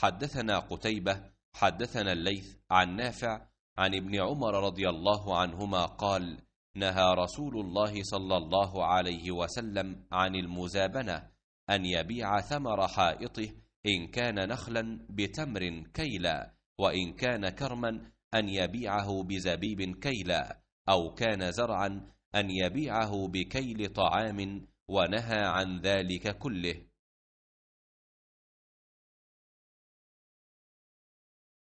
حدثنا قتيبة حدثنا الليث عن نافع عن ابن عمر رضي الله عنهما قال نهى رسول الله صلى الله عليه وسلم عن المزابنة أن يبيع ثمر حائطه إن كان نخلا بتمر كيلا وإن كان كرما أن يبيعه بزبيب كيلا أو كان زرعا أن يبيعه بكيل طعام ونهى عن ذلك كله